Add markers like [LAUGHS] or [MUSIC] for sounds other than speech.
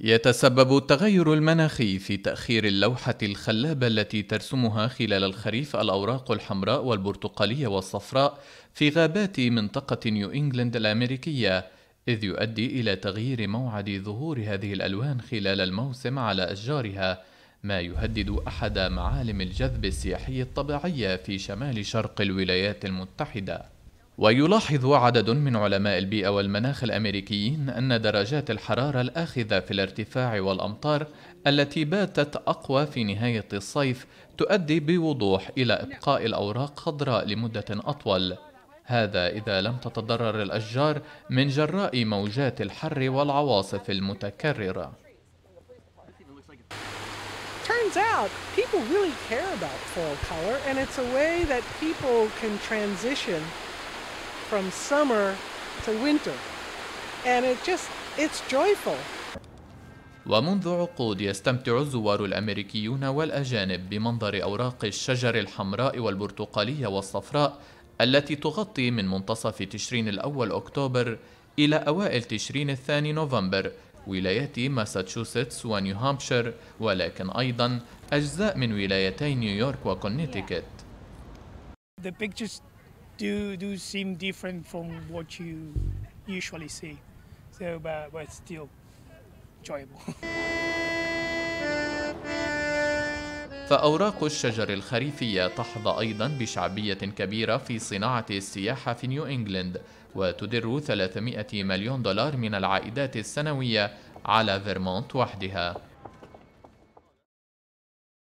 يتسبب التغير المناخي في تأخير اللوحة الخلابة التي ترسمها خلال الخريف الأوراق الحمراء والبرتقالية والصفراء في غابات منطقة نيو إنجلند الأمريكية، إذ يؤدي إلى تغيير موعد ظهور هذه الألوان خلال الموسم على أشجارها، ما يهدد أحد معالم الجذب السياحي الطبيعية في شمال شرق الولايات المتحدة. ويلاحظ عدد من علماء البيئة والمناخ الأمريكيين أن درجات الحرارة الآخذة في الارتفاع والأمطار التي باتت أقوى في نهاية الصيف تؤدي بوضوح إلى إبقاء الأوراق خضراء لمدة أطول. هذا إذا لم تتضرر الأشجار من جراء موجات الحر والعواصف المتكررة. turns out people really care about soil color and it's a way that people can transition from summer to winter. And it just, it's joyful. ومنذ عقود يستمتع الزوار الأمريكيون والأجانب بمنظر أوراق الشجر الحمراء والبرتقالية والصفراء التي تغطي من منتصف تشرين الأول أكتوبر إلى أوائل تشرين الثاني نوفمبر ولايتي ماساتشوستس ونيو هامبشير ولكن أيضا أجزاء من ولايتي نيويورك وكونيتيكت. do do seem different from what you usually see. So, but, but still enjoyable. [LAUGHS] فأوراق الشجر الخريفية تحظى أيضا بشعبية كبيرة في صناعة السياحة في نيو إنجلند وتدر 300 مليون دولار من العائدات السنوية على فيرمونت وحدها